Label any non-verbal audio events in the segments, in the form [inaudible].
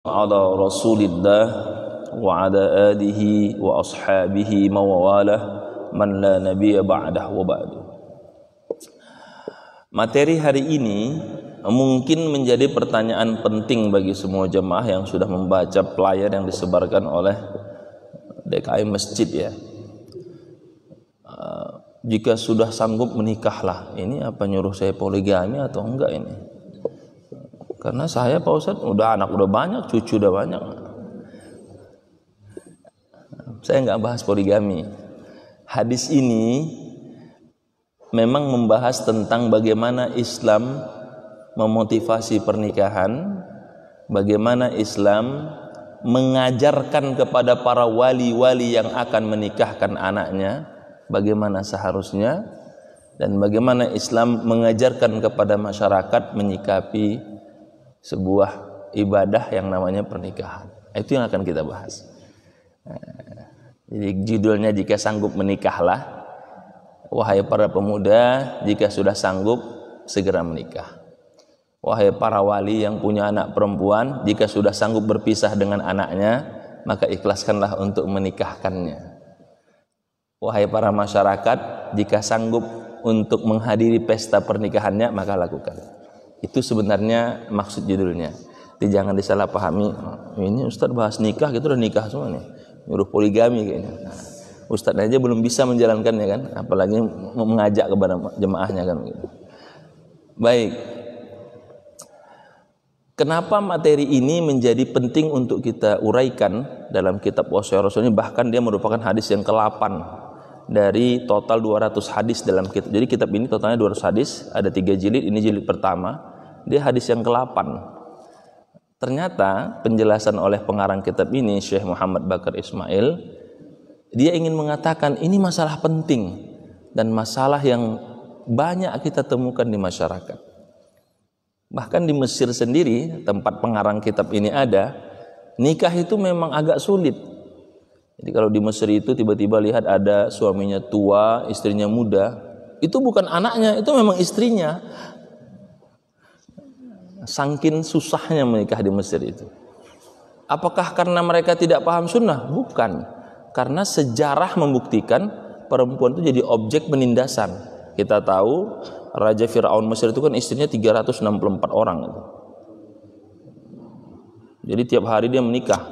على رسول الله وعلى آله وأصحابه مواله من لا نبي بعده وبعد Materi hari ini mungkin menjadi pertanyaan penting bagi semua jemaah yang sudah membaca pelayar yang disebarkan oleh DKI Masjid ya. Eh, jika sudah sanggup menikahlah, ini apa nyuruh saya poligami atau enggak ini? Karena saya Pak Ustaz udah anak udah banyak, cucu udah banyak. Saya nggak bahas poligami. Hadis ini memang membahas tentang bagaimana Islam memotivasi pernikahan, bagaimana Islam mengajarkan kepada para wali-wali yang akan menikahkan anaknya bagaimana seharusnya dan bagaimana Islam mengajarkan kepada masyarakat menyikapi sebuah ibadah yang namanya pernikahan. Itu yang akan kita bahas. Jadi judulnya jika sanggup menikahlah. Wahai para pemuda, jika sudah sanggup segera menikah. Wahai para wali yang punya anak perempuan, jika sudah sanggup berpisah dengan anaknya, maka ikhlaskanlah untuk menikahkannya. Wahai para masyarakat, jika sanggup untuk menghadiri pesta pernikahannya, maka lakukan. Itu sebenarnya maksud judulnya. Jadi jangan disalahpahami. Ini Ustadz bahas nikah gitu udah nikah semua nih. Nyuruh poligami kayaknya. Nah, Ustadz aja belum bisa menjalankannya kan. Apalagi mengajak kepada jemaahnya kan. Baik. Kenapa materi ini menjadi penting untuk kita uraikan dalam kitab Wasya Rasul ini bahkan dia merupakan hadis yang ke-8 dari total 200 hadis dalam kitab. Jadi kitab ini totalnya 200 hadis, ada tiga jilid, ini jilid pertama. Dia hadis yang ke-8. Ternyata penjelasan oleh pengarang kitab ini Syekh Muhammad Bakar Ismail dia ingin mengatakan ini masalah penting dan masalah yang banyak kita temukan di masyarakat. Bahkan di Mesir sendiri tempat pengarang kitab ini ada, nikah itu memang agak sulit. Jadi kalau di Mesir itu tiba-tiba lihat ada suaminya tua, istrinya muda, itu bukan anaknya, itu memang istrinya. Sangkin susahnya menikah di Mesir itu. Apakah karena mereka tidak paham sunnah? Bukan. Karena sejarah membuktikan perempuan itu jadi objek penindasan. Kita tahu Raja Fir'aun Mesir itu kan istrinya 364 orang. Jadi tiap hari dia menikah.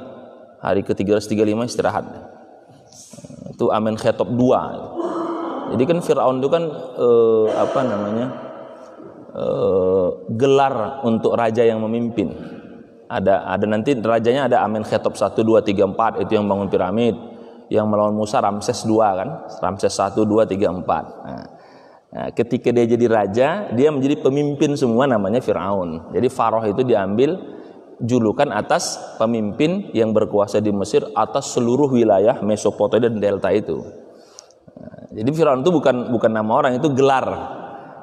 Hari ke-335 istirahat. Itu Amen Khetop 2. Jadi kan Fir'aun itu kan eh, apa namanya? Eh, gelar untuk raja yang memimpin. Ada ada nanti rajanya ada Amin Khetop 1 2 3 4 itu yang bangun piramid. Yang melawan Musa Ramses 2 kan? Ramses 1 2 3 4. ketika dia jadi raja, dia menjadi pemimpin semua namanya Firaun. Jadi Faroh itu diambil julukan atas pemimpin yang berkuasa di Mesir atas seluruh wilayah Mesopotamia dan delta itu. Nah, jadi Firaun itu bukan bukan nama orang, itu gelar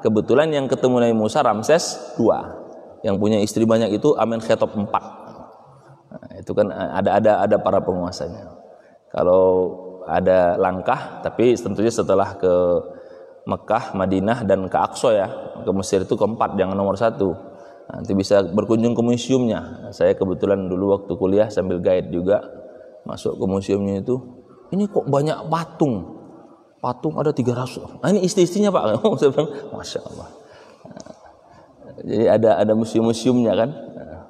Kebetulan yang ketemu Nabi Musa Ramses dua. Yang punya istri banyak itu Amen Khetop empat. Nah, itu kan eh, ada ada ada para penguasanya. Kalau ada langkah, tapi tentunya setelah ke Mekah, Madinah, dan ke Aqsa ya, ke Mesir itu keempat, jangan nomor satu. Nanti bisa berkunjung ke museumnya. Saya kebetulan dulu waktu kuliah sambil guide juga masuk ke museumnya itu, ini kok banyak patung patung ada 300 nah, ini istri-istrinya pak [laughs] masya Allah jadi ada ada museum-museumnya kan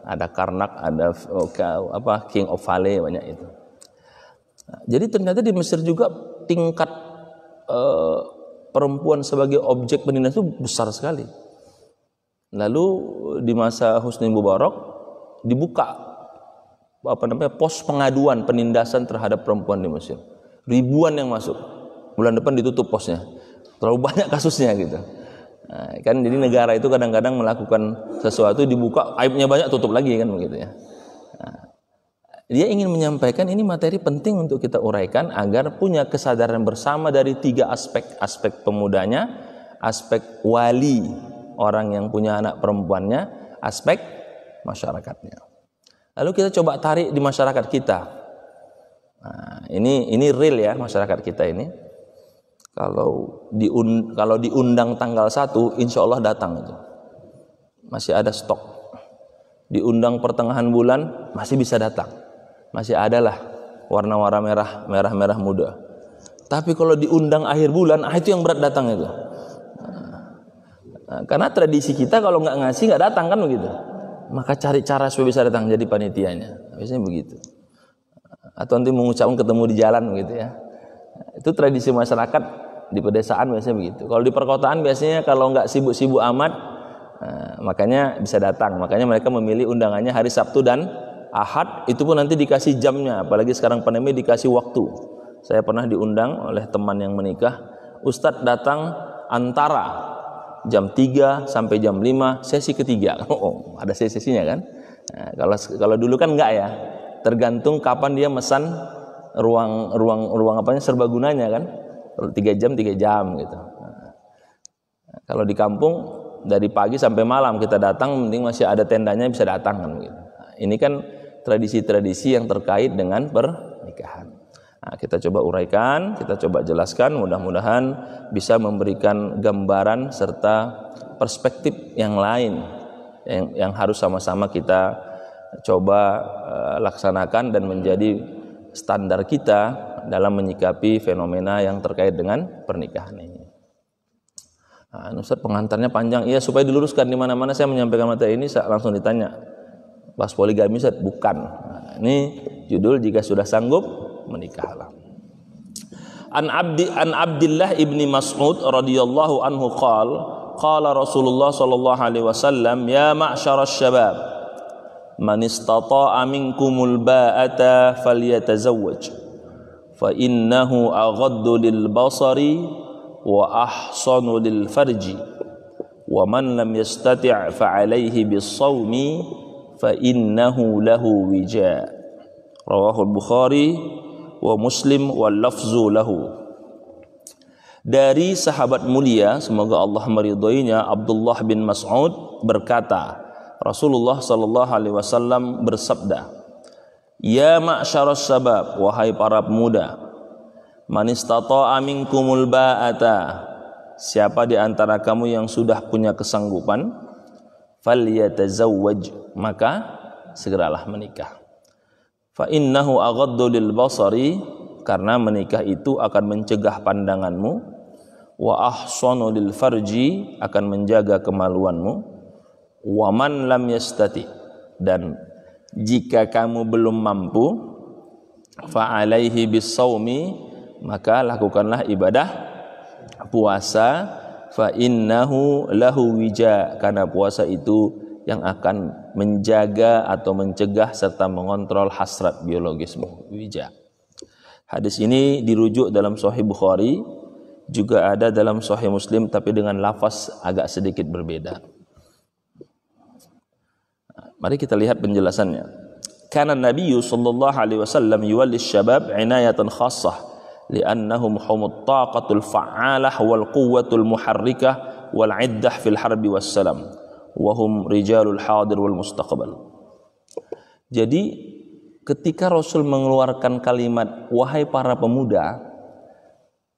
ada Karnak ada apa King of Valley banyak itu jadi ternyata di Mesir juga tingkat eh, perempuan sebagai objek penindasan itu besar sekali lalu di masa Husni Mubarak dibuka apa namanya pos pengaduan penindasan terhadap perempuan di Mesir ribuan yang masuk bulan depan ditutup posnya terlalu banyak kasusnya gitu nah, kan jadi negara itu kadang-kadang melakukan sesuatu dibuka aibnya banyak tutup lagi kan begitu ya nah, dia ingin menyampaikan ini materi penting untuk kita uraikan agar punya kesadaran bersama dari tiga aspek aspek pemudanya aspek wali orang yang punya anak perempuannya aspek masyarakatnya lalu kita coba tarik di masyarakat kita nah, ini ini real ya masyarakat kita ini kalau diun kalau diundang tanggal 1 insya Allah datang itu masih ada stok diundang pertengahan bulan masih bisa datang masih adalah warna-warna merah merah merah muda tapi kalau diundang akhir bulan ah itu yang berat datang itu nah, karena tradisi kita kalau nggak ngasih nggak datang kan begitu maka cari cara supaya bisa datang jadi panitianya biasanya begitu atau nanti mengucapkan ketemu di jalan begitu ya itu tradisi masyarakat di pedesaan biasanya begitu. Kalau di perkotaan biasanya kalau nggak sibuk-sibuk amat, nah, makanya bisa datang. Makanya mereka memilih undangannya hari Sabtu dan Ahad. Itu pun nanti dikasih jamnya. Apalagi sekarang pandemi dikasih waktu. Saya pernah diundang oleh teman yang menikah. Ustadz datang antara jam 3 sampai jam 5 sesi ketiga. [laughs] Oh, ada sesi-sesinya kan? Nah, kalau kalau dulu kan nggak ya. Tergantung kapan dia mesan ruang ruang ruang apanya serbagunanya kan kalau tiga jam tiga jam gitu kalau di kampung dari pagi sampai malam kita datang mending masih ada tendanya bisa datang kan gitu ini kan tradisi-tradisi yang terkait dengan pernikahan nah, kita coba uraikan kita coba jelaskan mudah-mudahan bisa memberikan gambaran serta perspektif yang lain yang, yang harus sama-sama kita coba uh, laksanakan dan menjadi standar kita dalam menyikapi fenomena yang terkait dengan pernikahan ini. Nah, Ustaz pengantarnya panjang, iya supaya diluruskan di mana-mana saya menyampaikan materi ini saya langsung ditanya Pas poligami Ustaz bukan. Nah, ini judul jika sudah sanggup menikahlah. An Abdi An Abdullah ibni Mas'ud radhiyallahu anhu qal qala Rasulullah sallallahu alaihi wasallam ya ma'syar syabab man istata'a minkumul ba'ata falyatazawwaj فإنه أغض للبصر وأحصن للفرج ومن لم يستطع فعليه بالصوم فإنه له وجاء رواه البخاري ومسلم واللفظ له dari sahabat mulia semoga Allah meridhoinya Abdullah bin Mas'ud berkata Rasulullah sallallahu alaihi wasallam bersabda Ya ma'syaras sabab wahai para pemuda man istata'a minkumul ba'ata siapa di antara kamu yang sudah punya kesanggupan falyatazawwaj maka segeralah menikah fa innahu aghaddu lil basari karena menikah itu akan mencegah pandanganmu wa ahsanu lil farji akan menjaga kemaluanmu wa man lam yastati dan jika kamu belum mampu fa'alaihi bisawmi maka lakukanlah ibadah puasa fa innahu lahu wija karena puasa itu yang akan menjaga atau mencegah serta mengontrol hasrat biologismu wija hadis ini dirujuk dalam sahih Bukhari juga ada dalam sahih Muslim tapi dengan lafaz agak sedikit berbeda Mari kita lihat penjelasannya. Karena Nabi sallallahu alaihi wasallam yuwalli syabab inayatan khassah li'annahum humut taqatul fa'alah wal quwwatul muharrikah wal iddah fil harbi wassalam salam wa hum rijalul hadir wal mustaqbal. Jadi ketika Rasul mengeluarkan kalimat wahai para pemuda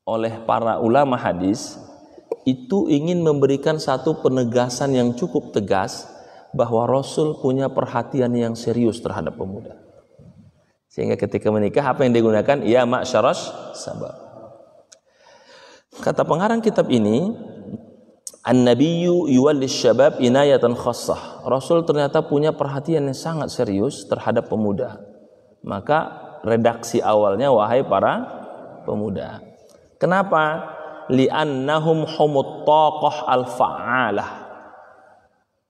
oleh para ulama hadis itu ingin memberikan satu penegasan yang cukup tegas bahwa Rasul punya perhatian yang serius terhadap pemuda. Sehingga ketika menikah apa yang digunakan? Ya ma'syaras sabab. Kata pengarang kitab ini, An-Nabiyyu yuwallis syabab inayatan khassah. Rasul ternyata punya perhatian yang sangat serius terhadap pemuda. Maka redaksi awalnya wahai para pemuda. Kenapa? Li'annahum humut taqah al-fa'alah.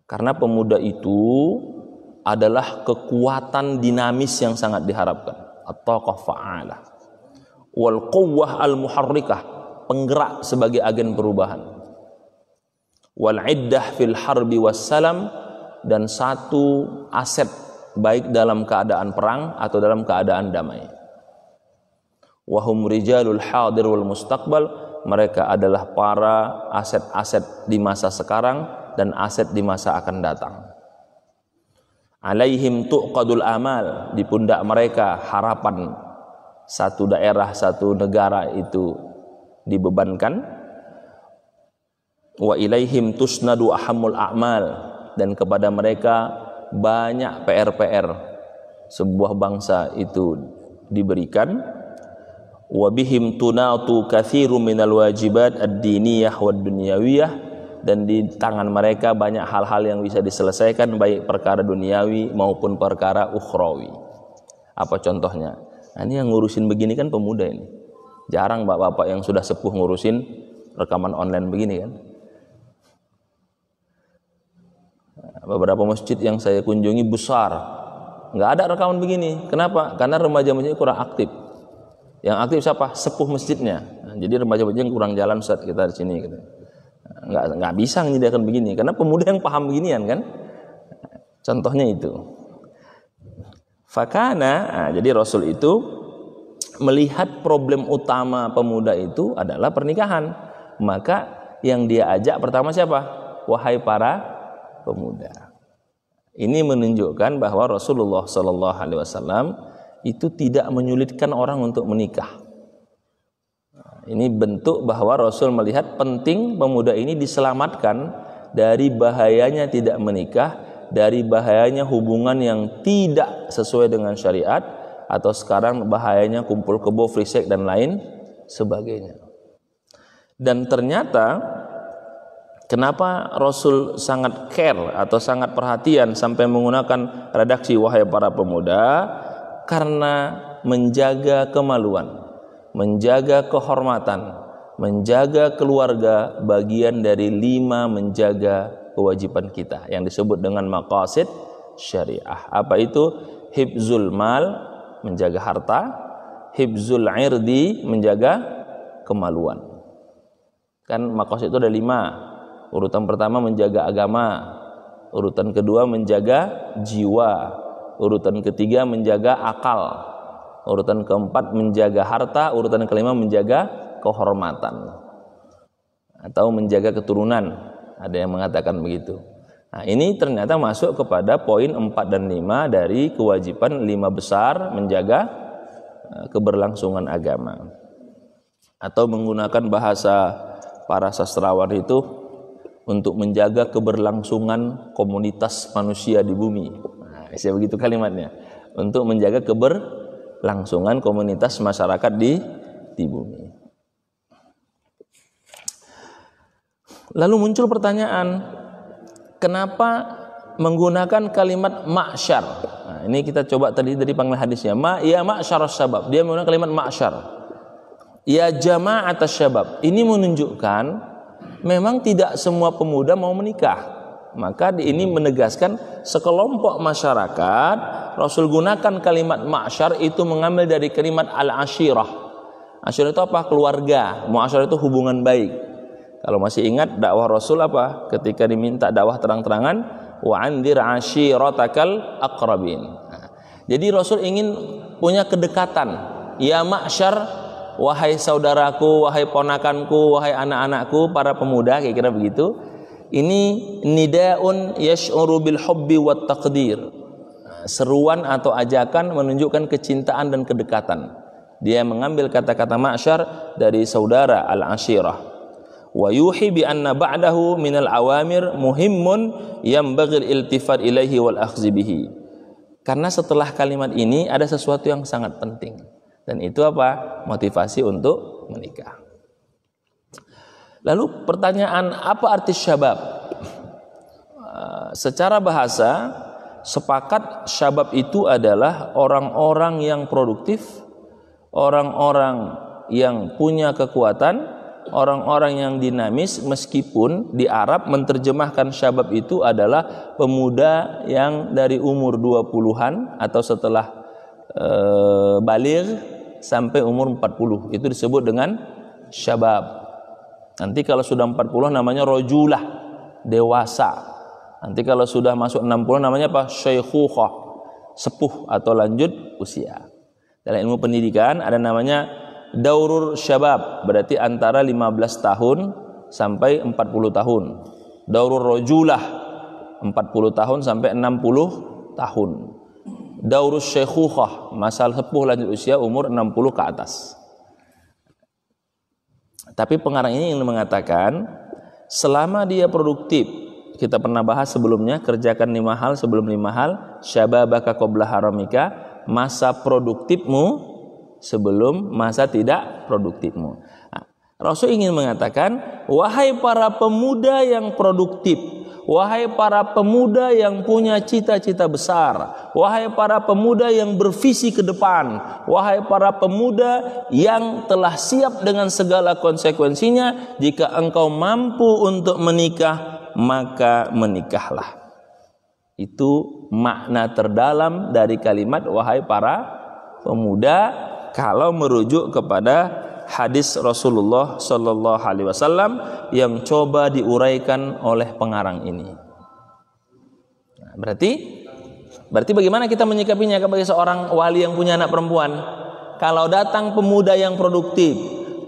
Karena pemuda itu adalah kekuatan dinamis yang sangat diharapkan. At-taqah fa'ala. Wal quwwah al-muharrikah. Penggerak sebagai agen perubahan. Wal iddah fil harbi wassalam. Dan satu aset baik dalam keadaan perang atau dalam keadaan damai. Wahum rijalul hadir wal mustaqbal. Mereka adalah para aset-aset di masa sekarang dan aset di masa akan datang. Alaihim tuqadul amal di pundak mereka harapan satu daerah satu negara itu dibebankan wa ilaihim tusnadu ahamul a'mal dan kepada mereka banyak PR-PR sebuah bangsa itu diberikan wa bihim tunatu katsiru minal wajibat ad-diniyah wad-dunyawiyah dan di tangan mereka banyak hal-hal yang bisa diselesaikan baik perkara duniawi maupun perkara ukhrawi. Apa contohnya? Nah, ini yang ngurusin begini kan pemuda ini. Jarang bapak-bapak yang sudah sepuh ngurusin rekaman online begini kan. Beberapa masjid yang saya kunjungi besar, nggak ada rekaman begini. Kenapa? Karena remaja masjid kurang aktif. Yang aktif siapa? Sepuh masjidnya. Nah, jadi remaja masjid kurang jalan saat kita di sini. Gitu nggak nggak bisa menyediakan begini karena pemuda yang paham beginian kan contohnya itu fakana nah, jadi rasul itu melihat problem utama pemuda itu adalah pernikahan maka yang dia ajak pertama siapa wahai para pemuda ini menunjukkan bahwa Rasulullah Shallallahu Alaihi Wasallam itu tidak menyulitkan orang untuk menikah ini bentuk bahwa Rasul melihat penting pemuda ini diselamatkan dari bahayanya tidak menikah, dari bahayanya hubungan yang tidak sesuai dengan syariat, atau sekarang bahayanya kumpul kebo, free sex, dan lain sebagainya. Dan ternyata kenapa Rasul sangat care atau sangat perhatian sampai menggunakan redaksi wahai para pemuda karena menjaga kemaluan menjaga kehormatan, menjaga keluarga bagian dari lima menjaga kewajiban kita yang disebut dengan maqasid syariah. Apa itu? Hibzul mal, menjaga harta, hibzul irdi, menjaga kemaluan. Kan maqasid itu ada lima. Urutan pertama menjaga agama, urutan kedua menjaga jiwa, urutan ketiga menjaga akal, urutan keempat menjaga harta, urutan kelima menjaga kehormatan atau menjaga keturunan. Ada yang mengatakan begitu. Nah, ini ternyata masuk kepada poin empat dan lima dari kewajiban lima besar menjaga eh, keberlangsungan agama. Atau menggunakan bahasa para sastrawan itu untuk menjaga keberlangsungan komunitas manusia di bumi. Nah, saya begitu kalimatnya. Untuk menjaga keber langsungan komunitas masyarakat di di bumi. Lalu muncul pertanyaan, kenapa menggunakan kalimat maksyar? Nah, ini kita coba tadi dari panggilan hadisnya. Ma ya maksyar sabab. Dia menggunakan kalimat maksyar. Ya jamaah atas syabab. Ini menunjukkan memang tidak semua pemuda mau menikah. Maka di ini menegaskan sekelompok masyarakat Rasul gunakan kalimat ma'syar itu mengambil dari kalimat al-ashirah. Asyirah itu apa? Keluarga. Mu'asyarah itu hubungan baik. Kalau masih ingat dakwah Rasul apa? Ketika diminta dakwah terang-terangan wa andir ashiratakal akrabin nah, jadi Rasul ingin punya kedekatan. Ya ma'syar wahai saudaraku, wahai ponakanku, wahai anak-anakku, para pemuda, kira-kira begitu ini nidaun yash'uru bil hubbi wat taqdir seruan atau ajakan menunjukkan kecintaan dan kedekatan dia mengambil kata-kata ma'syar dari saudara al-ashirah wa yuhi bi anna ba'dahu min al-awamir muhimmun bagil iltifat ilaihi wal akhzibihi karena setelah kalimat ini ada sesuatu yang sangat penting dan itu apa motivasi untuk menikah Lalu pertanyaan apa arti syabab? Ah, secara bahasa sepakat syabab itu adalah orang-orang yang produktif, orang-orang yang punya kekuatan, orang-orang yang dinamis meskipun di Arab menterjemahkan syabab itu adalah pemuda yang dari umur 20-an atau setelah e, eh, balir sampai umur 40. Itu disebut dengan syabab. Nanti kalau sudah 40 namanya rojulah, dewasa. Nanti kalau sudah masuk 60 namanya apa? Syekhukhah, sepuh atau lanjut usia. Dalam ilmu pendidikan ada namanya daurur syabab, berarti antara 15 tahun sampai 40 tahun. Daurur rojulah 40 tahun sampai 60 tahun. Daurus syekhukhah, masal sepuh lanjut usia umur 60 ke atas. Tapi pengarang ini ingin mengatakan selama dia produktif, kita pernah bahas sebelumnya kerjakan lima hal sebelum lima hal syababaka qabla haramika masa produktifmu sebelum masa tidak produktifmu. Nah, Rasul ingin mengatakan wahai para pemuda yang produktif Wahai para pemuda yang punya cita-cita besar, wahai para pemuda yang bervisi ke depan, wahai para pemuda yang telah siap dengan segala konsekuensinya, jika engkau mampu untuk menikah, maka menikahlah. Itu makna terdalam dari kalimat wahai para pemuda kalau merujuk kepada hadis Rasulullah Shallallahu Alaihi Wasallam yang coba diuraikan oleh pengarang ini. Nah, berarti, berarti bagaimana kita menyikapinya sebagai seorang wali yang punya anak perempuan? Kalau datang pemuda yang produktif,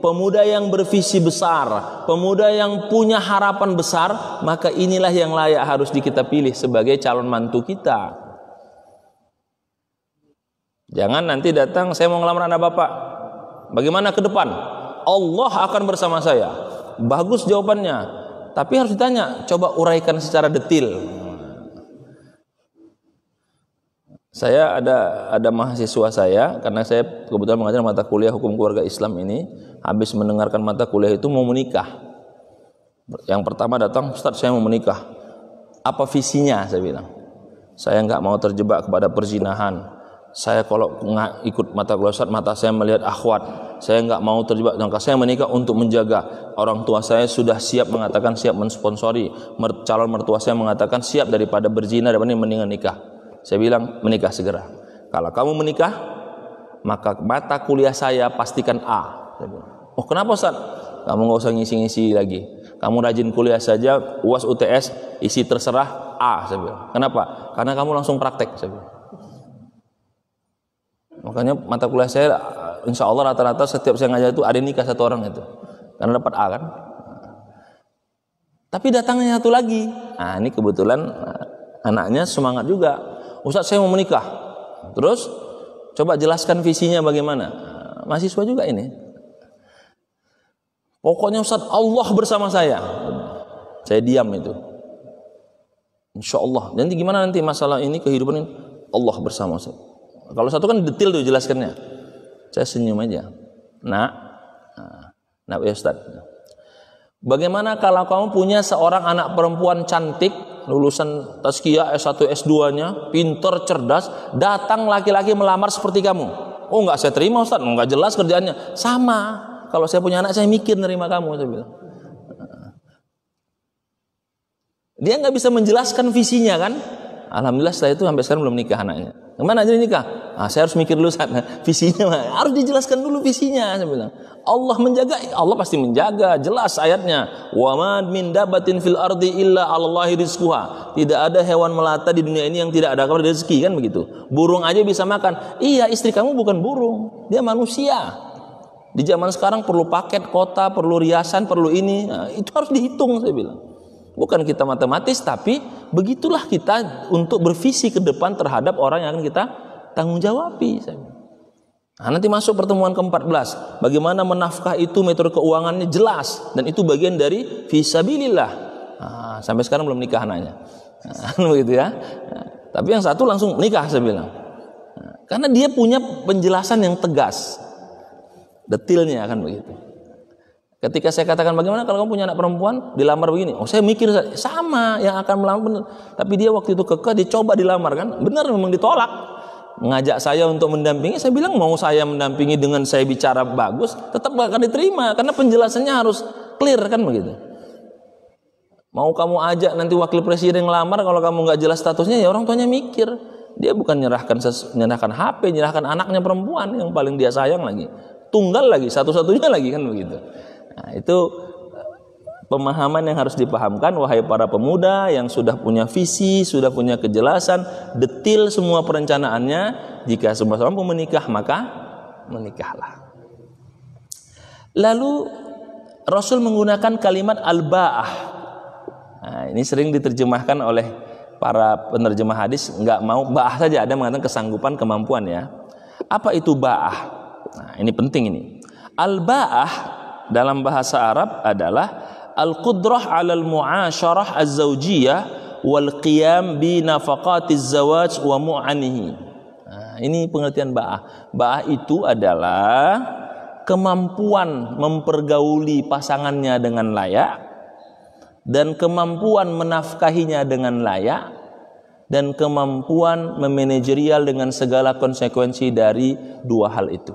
pemuda yang bervisi besar, pemuda yang punya harapan besar, maka inilah yang layak harus kita pilih sebagai calon mantu kita. Jangan nanti datang, saya mau ngelamar anak bapak Bagaimana ke depan? Allah akan bersama saya. Bagus jawabannya. Tapi harus ditanya, coba uraikan secara detail. Saya ada ada mahasiswa saya karena saya kebetulan mengajar mata kuliah hukum keluarga Islam ini habis mendengarkan mata kuliah itu mau menikah. Yang pertama datang, Ustaz saya mau menikah. Apa visinya? Saya bilang. Saya nggak mau terjebak kepada perzinahan saya kalau nggak ikut mata kuliah Ustaz, mata saya melihat akhwat. Saya nggak mau terjebak jangka saya menikah untuk menjaga. Orang tua saya sudah siap mengatakan siap mensponsori. Mer calon mertua saya mengatakan siap daripada berzina daripada mendingan nikah. Saya bilang menikah segera. Kalau kamu menikah, maka mata kuliah saya pastikan A. oh kenapa Ustaz? Kamu nggak usah ngisi-ngisi lagi. Kamu rajin kuliah saja, UAS UTS isi terserah A. Saya bilang, kenapa? Karena kamu langsung praktek. Saya bilang. Makanya mata kuliah saya insya Allah rata-rata setiap saya ngajar itu ada nikah satu orang itu. Karena dapat A kan. Tapi datangnya satu lagi. Nah ini kebetulan eh, anaknya semangat juga. Ustadz saya mau menikah. Terus coba jelaskan visinya bagaimana. Eh, mahasiswa juga ini. Pokoknya Ustadz Allah bersama saya. Saya diam itu. Insya Allah. Nanti gimana nanti masalah ini kehidupan ini? Allah bersama saya. Kalau satu kan detail tuh jelaskannya. Saya senyum aja. Nah, nah ya Ustaz. Bagaimana kalau kamu punya seorang anak perempuan cantik, lulusan tazkiyah S1, S2-nya, pinter, cerdas, datang laki-laki melamar seperti kamu. Oh, nggak, saya terima Ustaz, Nggak jelas kerjaannya. Sama. Kalau saya punya anak saya mikir nerima kamu, saya bilang. Dia nggak bisa menjelaskan visinya kan? Alhamdulillah setelah itu sampai sekarang belum nikah anaknya. Yang mana jadi nikah? Ah, saya harus mikir dulu saat [laughs] visinya. Harus dijelaskan dulu visinya saya bilang. Allah menjaga, Allah pasti menjaga, jelas ayatnya. Wa man min dabatin fil ardi illa allahi rizquha. Tidak ada hewan melata di dunia ini yang tidak ada kabar rezeki kan begitu. Burung aja bisa makan. Iya, istri kamu bukan burung, dia manusia. Di zaman sekarang perlu paket kota, perlu riasan, perlu ini. Nah, itu harus dihitung saya bilang. Bukan kita matematis, tapi begitulah kita untuk bervisi ke depan terhadap orang yang akan kita tanggung jawabi. Nah, nanti masuk pertemuan ke-14. Bagaimana menafkah itu metode keuangannya jelas. Dan itu bagian dari visabilillah. Nah, sampai sekarang belum nikah anaknya. Nah, begitu [laughs] anu ya. Ah, tapi yang satu langsung nikah saya bilang. Ah, karena dia punya penjelasan yang tegas. detailnya akan begitu. Ketika saya katakan bagaimana kalau kamu punya anak perempuan dilamar begini, oh saya mikir sama yang akan melamar benar. Tapi dia waktu itu kekeh dicoba dilamar kan, benar memang ditolak. Mengajak saya untuk mendampingi, saya bilang mau saya mendampingi dengan saya bicara bagus, tetap gak akan diterima karena penjelasannya harus clear kan begitu. Mau kamu ajak nanti wakil presiden ngelamar kalau kamu nggak jelas statusnya ya orang tuanya mikir dia bukan nyerahkan nyerahkan HP, nyerahkan anaknya perempuan yang paling dia sayang lagi, tunggal lagi satu-satunya lagi kan begitu. Nah, itu eh, pemahaman yang harus dipahamkan wahai para pemuda yang sudah punya visi, sudah punya kejelasan, detil semua perencanaannya, jika semua mampu menikah maka menikahlah. Lalu Rasul menggunakan kalimat al-ba'ah. Nah, ini sering diterjemahkan oleh para penerjemah hadis nggak mau ba'ah saja ada mengatakan kesanggupan kemampuan ya. Apa itu ba'ah? Nah, ini penting ini. Al-ba'ah dalam bahasa Arab adalah al-qudrah 'alal mu'asyarah az-zawjiyah wal qiyam bi nafaqatiz zawaj wa mu'anihi. Nah, ini pengertian ba'ah. Ba'ah itu adalah kemampuan mempergauli pasangannya dengan layak dan kemampuan menafkahinya dengan layak dan kemampuan memanajerial dengan segala konsekuensi dari dua hal itu.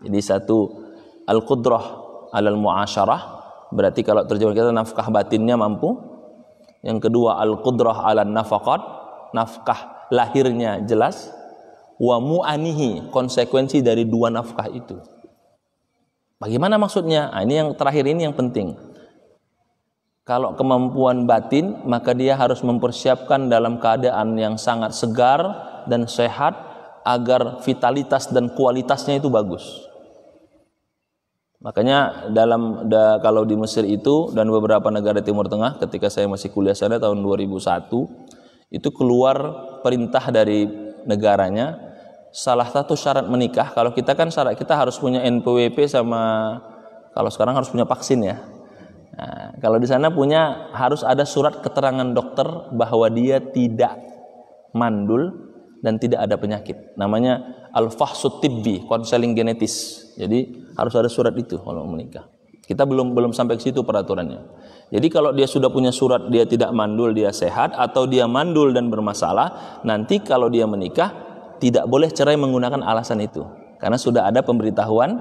Jadi satu al-qudrah alal muasyarah berarti kalau terjemah kita nafkah batinnya mampu yang kedua al qudrah ala nafaqat nafkah lahirnya jelas wa muanihi konsekuensi dari dua nafkah itu bagaimana maksudnya nah, ini yang terakhir ini yang penting kalau kemampuan batin maka dia harus mempersiapkan dalam keadaan yang sangat segar dan sehat agar vitalitas dan kualitasnya itu bagus Makanya dalam da, kalau di Mesir itu dan beberapa negara Timur Tengah ketika saya masih kuliah sana tahun 2001 itu keluar perintah dari negaranya salah satu syarat menikah kalau kita kan syarat kita harus punya NPWP sama kalau sekarang harus punya vaksin ya. Nah, kalau di sana punya harus ada surat keterangan dokter bahwa dia tidak mandul dan tidak ada penyakit. Namanya al-fahsut tibbi, konseling genetis. Jadi harus ada surat itu kalau menikah. Kita belum belum sampai ke situ peraturannya. Jadi kalau dia sudah punya surat dia tidak mandul, dia sehat atau dia mandul dan bermasalah, nanti kalau dia menikah tidak boleh cerai menggunakan alasan itu karena sudah ada pemberitahuan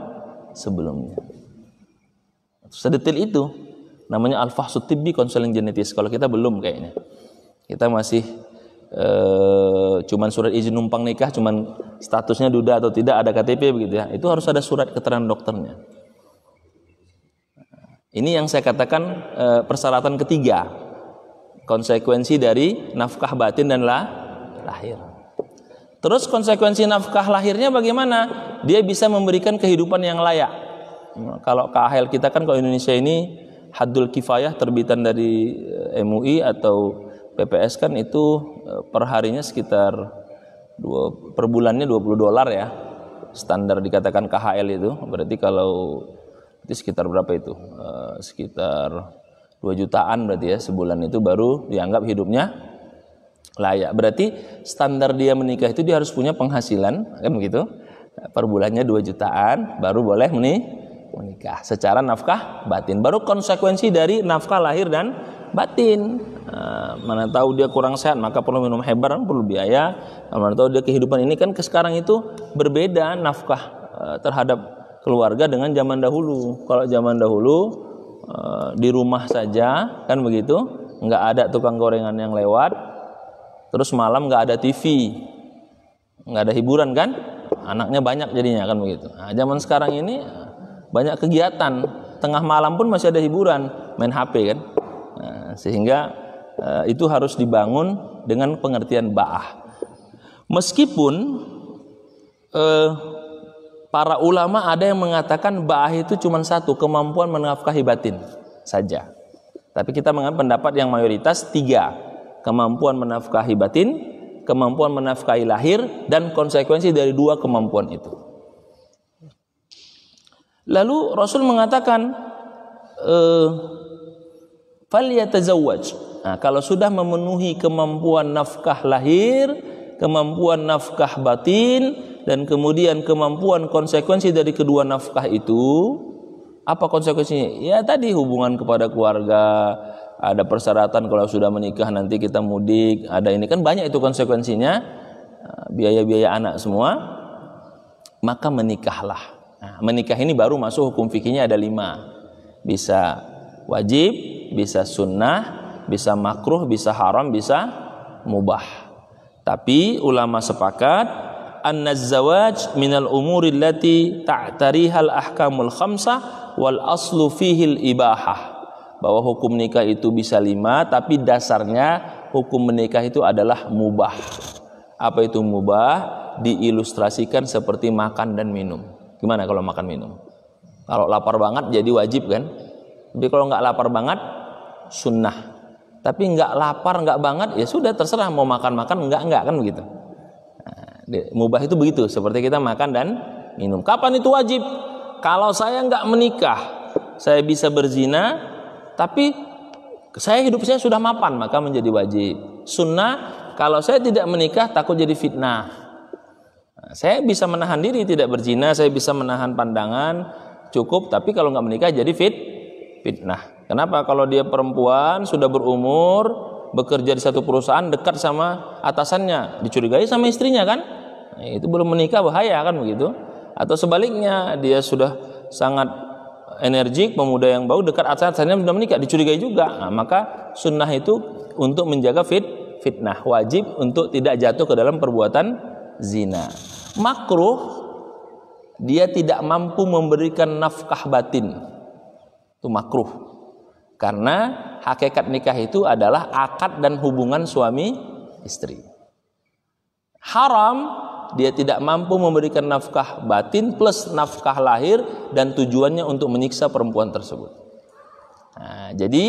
sebelumnya. Sedetil itu namanya al-fahsut tibbi konseling genetis. Kalau kita belum kayaknya. Kita masih Eh, cuman surat izin numpang nikah cuman statusnya duda atau tidak ada KTP begitu ya itu harus ada surat keterangan dokternya ini yang saya katakan e, persyaratan ketiga konsekuensi dari nafkah batin dan lah, lahir terus konsekuensi nafkah lahirnya bagaimana dia bisa memberikan kehidupan yang layak kalau KHL kita kan kalau Indonesia ini haddul kifayah terbitan dari eh, MUI atau PPS kan itu Eh, perharinya sekitar dua, per bulannya 20 dolar ya standar dikatakan KHL itu berarti kalau itu sekitar berapa itu eh, sekitar 2 jutaan berarti ya sebulan itu baru dianggap hidupnya layak berarti standar dia menikah itu dia harus punya penghasilan kan begitu per bulannya 2 jutaan baru boleh menikah secara nafkah batin baru konsekuensi dari nafkah lahir dan batin eh, mana tahu dia kurang sehat maka perlu minum hebar perlu biaya eh, mana tahu dia kehidupan ini kan ke sekarang itu berbeda nafkah eh, terhadap keluarga dengan zaman dahulu kalau zaman dahulu di rumah saja kan begitu nggak ada tukang gorengan yang lewat terus malam nggak ada TV nggak ada hiburan kan anaknya banyak jadinya kan begitu nah, zaman sekarang ini banyak kegiatan tengah malam pun masih ada hiburan main HP kan Nah, sehingga eh, itu harus dibangun dengan pengertian ba'ah. Meskipun eh, para ulama ada yang mengatakan ba'ah itu cuma satu, kemampuan menafkahi batin saja. Tapi kita mengambil pendapat yang mayoritas tiga, kemampuan menafkahi batin, kemampuan menafkahi lahir, dan konsekuensi dari dua kemampuan itu. Lalu Rasul mengatakan, eh, falyatazawwaj. Nah, kalau sudah memenuhi kemampuan nafkah lahir, kemampuan nafkah batin dan kemudian kemampuan konsekuensi dari kedua nafkah itu, apa konsekuensinya? Ya tadi hubungan kepada keluarga, ada persyaratan kalau sudah menikah nanti kita mudik, ada ini kan banyak itu konsekuensinya, nah, biaya-biaya anak semua. Maka menikahlah. Nah, menikah ini baru masuk hukum fikihnya ada lima. Bisa wajib, bisa sunnah, bisa makruh, bisa haram, bisa mubah. Tapi ulama sepakat an zawaj al umuri allati al ahkamul khamsah wal aslu al ibahah bahwa hukum nikah itu bisa lima tapi dasarnya hukum menikah itu adalah mubah apa itu mubah diilustrasikan seperti makan dan minum gimana kalau makan minum kalau lapar banget jadi wajib kan tapi kalau nggak lapar banget, sunnah. Tapi nggak lapar, nggak banget, ya sudah terserah mau makan makan nggak nggak kan begitu. Nah, mubah itu begitu, seperti kita makan dan minum. Kapan itu wajib? Kalau saya nggak menikah, saya bisa berzina, tapi saya hidup saya sudah mapan maka menjadi wajib. Sunnah kalau saya tidak menikah takut jadi fitnah. Nah, saya bisa menahan diri tidak berzina, saya bisa menahan pandangan cukup, tapi kalau nggak menikah jadi fit, fitnah. Kenapa? Kalau dia perempuan sudah berumur bekerja di satu perusahaan dekat sama atasannya, dicurigai sama istrinya kan? Nah, itu belum menikah bahaya kan begitu? Atau sebaliknya dia sudah sangat energik pemuda yang bau dekat atasannya sudah menikah dicurigai juga. Nah, maka sunnah itu untuk menjaga fit fitnah wajib untuk tidak jatuh ke dalam perbuatan zina. Makruh dia tidak mampu memberikan nafkah batin itu makruh karena hakikat nikah itu adalah akad dan hubungan suami istri haram dia tidak mampu memberikan nafkah batin plus nafkah lahir dan tujuannya untuk menyiksa perempuan tersebut nah, jadi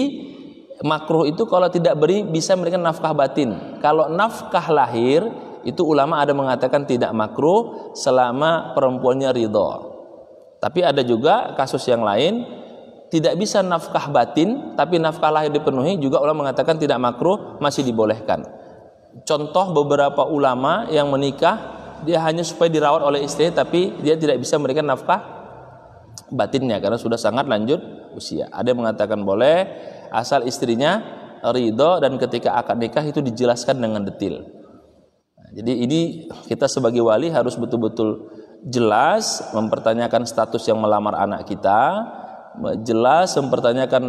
makruh itu kalau tidak beri bisa memberikan nafkah batin kalau nafkah lahir itu ulama ada mengatakan tidak makruh selama perempuannya ridho tapi ada juga kasus yang lain tidak bisa nafkah batin tapi nafkah lahir dipenuhi juga ulama mengatakan tidak makruh masih dibolehkan contoh beberapa ulama yang menikah dia hanya supaya dirawat oleh istri tapi dia tidak bisa memberikan nafkah batinnya karena sudah sangat lanjut usia ada yang mengatakan boleh asal istrinya ridho dan ketika akad nikah itu dijelaskan dengan detil nah, jadi ini kita sebagai wali harus betul-betul jelas mempertanyakan status yang melamar anak kita jelas mempertanyakan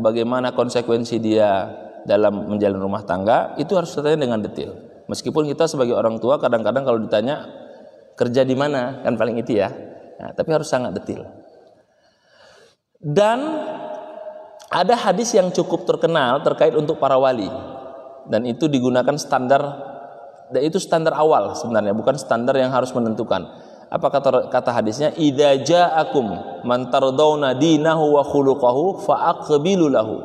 bagaimana konsekuensi dia dalam menjalin rumah tangga itu harus ditanya dengan detail. Meskipun kita sebagai orang tua kadang-kadang kalau ditanya kerja di mana kan paling itu ya. Nah, tapi harus sangat detail. Dan ada hadis yang cukup terkenal terkait untuk para wali dan itu digunakan standar dan itu standar awal sebenarnya bukan standar yang harus menentukan apa kata kata hadisnya? Idza ja'akum man tardawna dinahu wa khuluquhu aqbilu lahu.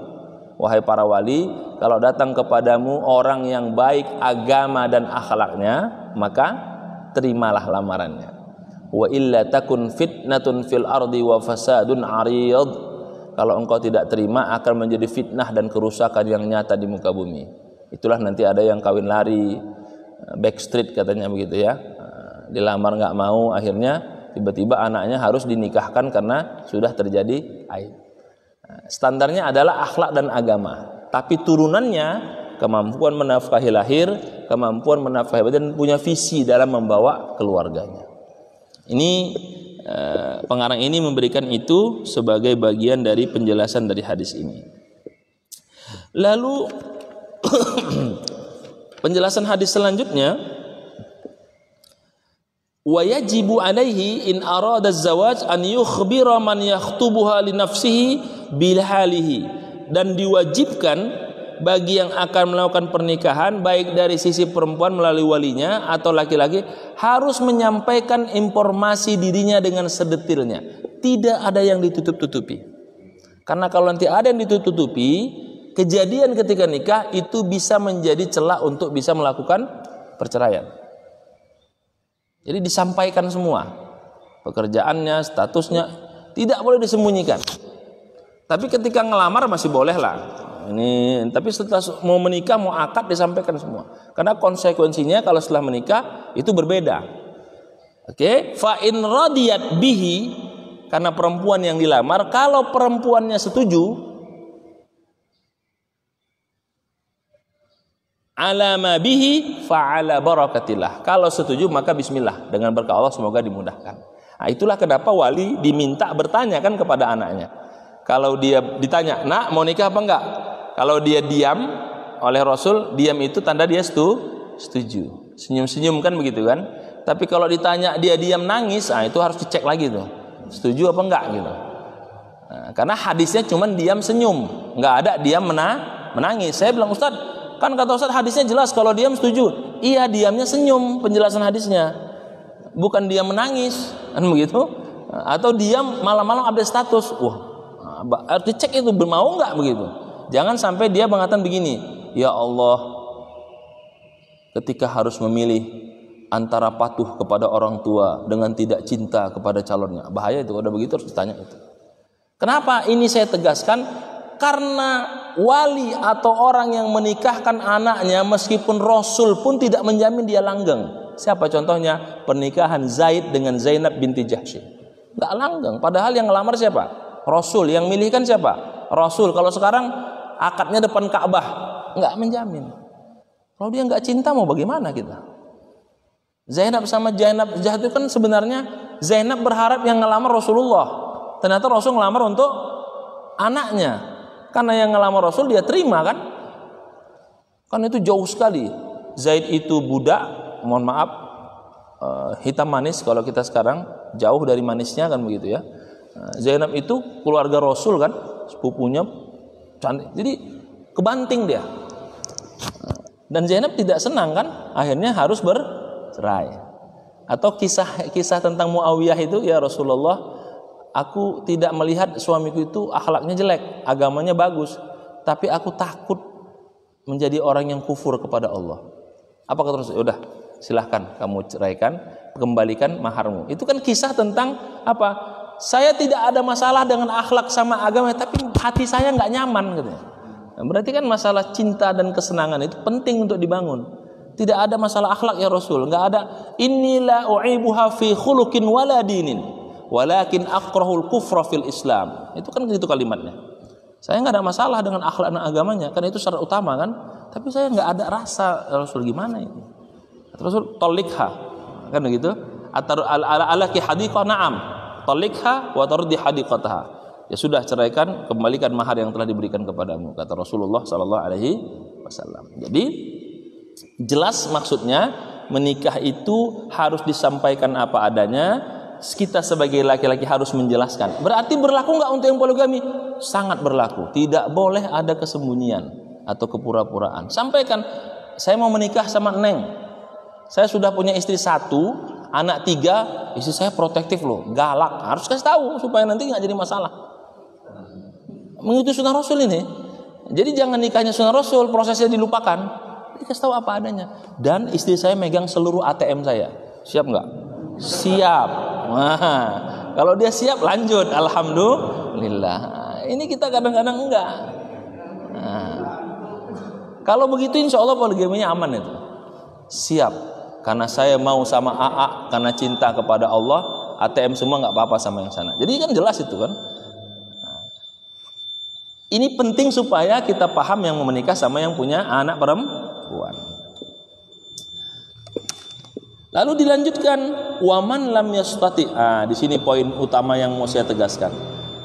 Wahai para wali, kalau datang kepadamu orang yang baik agama dan akhlaknya, maka terimalah lamarannya. Wa illa takun fitnatun fil ardi wa fasadun ariyad. Kalau engkau tidak terima akan menjadi fitnah dan kerusakan yang nyata di muka bumi. Itulah nanti ada yang kawin lari, backstreet katanya begitu ya dilamar nggak mau akhirnya tiba-tiba anaknya harus dinikahkan karena sudah terjadi aib nah, standarnya adalah akhlak dan agama tapi turunannya kemampuan menafkahi lahir kemampuan menafkahi dan punya visi dalam membawa keluarganya ini eh, pengarang ini memberikan itu sebagai bagian dari penjelasan dari hadis ini lalu [clears throat] penjelasan hadis selanjutnya wa yajibu alaihi in arada zawaj an yukhbira man yakhtubuha li nafsihi bil halihi dan diwajibkan bagi yang akan melakukan pernikahan baik dari sisi perempuan melalui walinya atau laki-laki harus menyampaikan informasi dirinya dengan sedetilnya tidak ada yang ditutup-tutupi karena kalau nanti ada yang ditutup-tutupi kejadian ketika nikah itu bisa menjadi celah untuk bisa melakukan perceraian jadi disampaikan semua. Pekerjaannya, statusnya tidak boleh disembunyikan. Tapi ketika ngelamar masih boleh lah. Ini tapi setelah mau menikah mau akad disampaikan semua. Karena konsekuensinya kalau setelah menikah itu berbeda. Oke, okay? fa in radiyat bihi karena perempuan yang dilamar kalau perempuannya setuju alama bihi fa'ala barakatillah. Kalau setuju maka bismillah dengan berkah Allah semoga dimudahkan. Nah, itulah kenapa wali diminta bertanya kan kepada anaknya. Kalau dia ditanya, "Nak, mau nikah apa enggak?" Kalau dia diam oleh Rasul, diam itu tanda dia setu, setuju. Senyum-senyum kan begitu kan? Tapi kalau ditanya dia diam nangis, ah itu harus dicek lagi tuh. Setuju apa enggak gitu. Nah, karena hadisnya cuman diam senyum, enggak ada diam mena menangis. Saya bilang, Ustad. Kan kata Ustaz hadisnya jelas kalau diam setuju. Iya diamnya senyum penjelasan hadisnya. Bukan dia menangis kan begitu atau diam malam-malam update status. Wah, harus cek itu bermau nggak begitu. Jangan sampai dia mengatakan begini, ya Allah, ketika harus memilih antara patuh kepada orang tua dengan tidak cinta kepada calonnya, bahaya itu. Udah begitu harus ditanya itu. Kenapa ini saya tegaskan karena wali atau orang yang menikahkan anaknya meskipun rasul pun tidak menjamin dia langgeng. Siapa contohnya? Pernikahan Zaid dengan Zainab binti Jahsy. Enggak langgeng, padahal yang ngelamar siapa? Rasul, yang milihkan siapa? Rasul. Kalau sekarang akadnya depan Ka'bah, enggak menjamin. Kalau dia enggak cinta mau bagaimana kita? Zainab sama Zainab Jahat kan sebenarnya Zainab berharap yang ngelamar Rasulullah. Ternyata Rasul ngelamar untuk anaknya. Karena yang ngelamar Rasul dia terima kan? Kan itu jauh sekali. Zaid itu budak, mohon maaf, eh, hitam manis kalau kita sekarang jauh dari manisnya kan begitu ya. Eh, Zainab itu keluarga Rasul kan, sepupunya cantik. Jadi kebanting dia. Eh, dan Zainab tidak senang kan, akhirnya harus bercerai. Atau kisah-kisah tentang Muawiyah itu ya Rasulullah aku tidak melihat suamiku itu akhlaknya jelek, agamanya bagus, tapi aku takut menjadi orang yang kufur kepada Allah. Apa kata Rasul? Ya udah, silahkan kamu ceraikan, kembalikan maharmu. Itu kan kisah tentang apa? Saya tidak ada masalah dengan akhlak sama agama, tapi hati saya nggak nyaman katanya. Nah, berarti kan masalah cinta dan kesenangan itu penting untuk dibangun. Tidak ada masalah akhlak ya Rasul, nggak ada inilah uibuha fi khulukin waladinin walakin akrohul kufra fil Islam. Itu kan gitu kalimatnya. Saya nggak ada masalah dengan akhlak dan agamanya, karena itu syarat utama kan. Tapi saya nggak ada rasa ya Rasul gimana ini. Rasul tolikha kan begitu. Atar al ala ala ki hadiqah na'am. Tolikha wa tardi hadiqataha. Ya sudah ceraikan, kembalikan mahar yang telah diberikan kepadamu kata Rasulullah sallallahu alaihi wasallam. Jadi jelas maksudnya menikah itu harus disampaikan apa adanya kita sebagai laki-laki harus menjelaskan. Berarti berlaku nggak untuk yang poligami? Sangat berlaku. Tidak boleh ada kesembunyian atau kepura-puraan. Sampaikan, saya mau menikah sama Neng. Saya sudah punya istri satu, anak tiga, istri saya protektif loh, galak. Harus kasih tahu supaya nanti nggak jadi masalah. Mengikuti sunnah Rasul ini. Jadi jangan nikahnya sunnah Rasul, prosesnya dilupakan. Dikasih tahu apa adanya. Dan istri saya megang seluruh ATM saya. Siap nggak? siap. Nah, kalau dia siap lanjut, alhamdulillah. Ini kita kadang-kadang enggak. Nah, kalau begitu insya Allah poligaminya aman itu. Siap, karena saya mau sama AA, karena cinta kepada Allah, ATM semua nggak apa-apa sama yang sana. Jadi kan jelas itu kan. Nah. ini penting supaya kita paham yang menikah sama yang punya anak perempuan. Lalu dilanjutkan waman lam yastati. Ah, di sini poin utama yang mau saya tegaskan.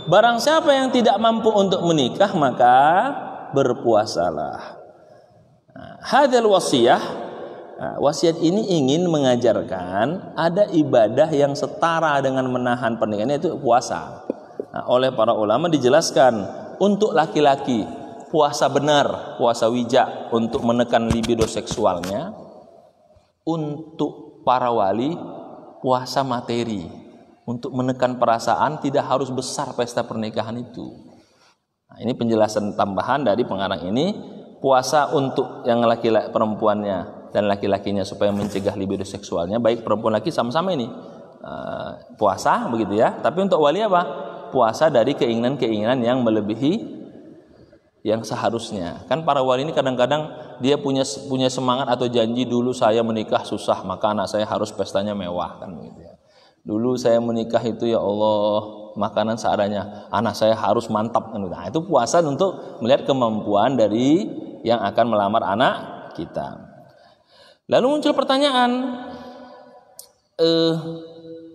Barang siapa yang tidak mampu untuk menikah maka berpuasalah. Ah, Hadal wasiyah ah, wasiat ini ingin mengajarkan ada ibadah yang setara dengan menahan pernikahan itu puasa. Nah, oleh para ulama dijelaskan untuk laki-laki puasa benar, puasa wijak untuk menekan libido seksualnya. Untuk para wali puasa materi untuk menekan perasaan tidak harus besar pesta pernikahan itu. Nah, ini penjelasan tambahan dari pengarang ini puasa untuk yang laki-laki perempuannya dan laki-lakinya supaya mencegah libido seksualnya baik perempuan laki sama-sama ini uh, puasa begitu ya tapi untuk wali apa puasa dari keinginan-keinginan yang melebihi yang seharusnya. Kan para wali ini kadang-kadang dia punya punya semangat atau janji dulu saya menikah susah, maka anak saya harus pestanya mewah kan gitu ya. Dulu saya menikah itu ya Allah, makanan seadanya. Anak saya harus mantap kan gitu. Nah, itu puasa untuk melihat kemampuan dari yang akan melamar anak kita. Lalu muncul pertanyaan eh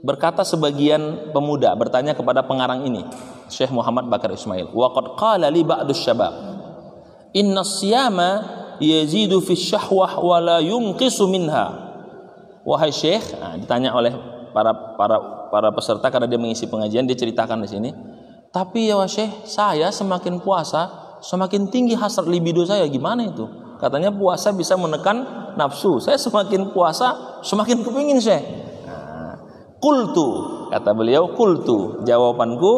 berkata sebagian pemuda bertanya kepada pengarang ini, Syekh Muhammad Bakar Ismail waqad qala li ba'du syabab inna siyama yazidu fi syahwah wa la yunqisu minha wahai Syekh nah, ditanya oleh para para para peserta karena dia mengisi pengajian dia ceritakan di sini tapi ya Wahai Syekh saya semakin puasa semakin tinggi hasrat libido saya gimana itu katanya puasa bisa menekan nafsu saya semakin puasa semakin kepingin Syekh nah, Kultu kata beliau kultu jawabanku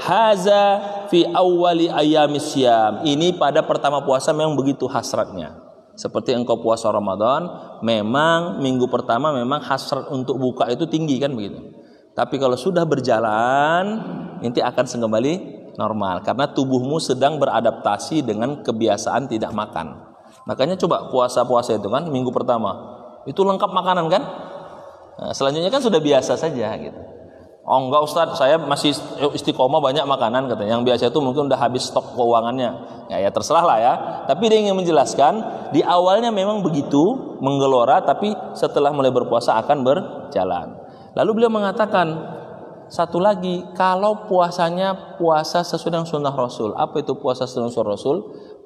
haza fi awali ayam syam. Ini pada pertama puasa memang begitu hasratnya. Seperti engkau puasa Ramadan, memang minggu pertama memang hasrat untuk buka itu tinggi kan begitu. Tapi kalau sudah berjalan, nanti akan kembali normal karena tubuhmu sedang beradaptasi dengan kebiasaan tidak makan. Makanya coba puasa-puasa itu kan minggu pertama, itu lengkap makanan kan? Nah, selanjutnya kan sudah biasa saja gitu. Oh enggak Ustaz, saya masih istiqomah banyak makanan katanya. Yang biasa itu mungkin udah habis stok keuangannya. Ya, ya terserah lah ya. Tapi dia ingin menjelaskan di awalnya memang begitu menggelora, tapi setelah mulai berpuasa akan berjalan. Lalu beliau mengatakan satu lagi, kalau puasanya puasa sesuai dengan sunnah Rasul, apa itu puasa sesuai dengan sunnah Rasul?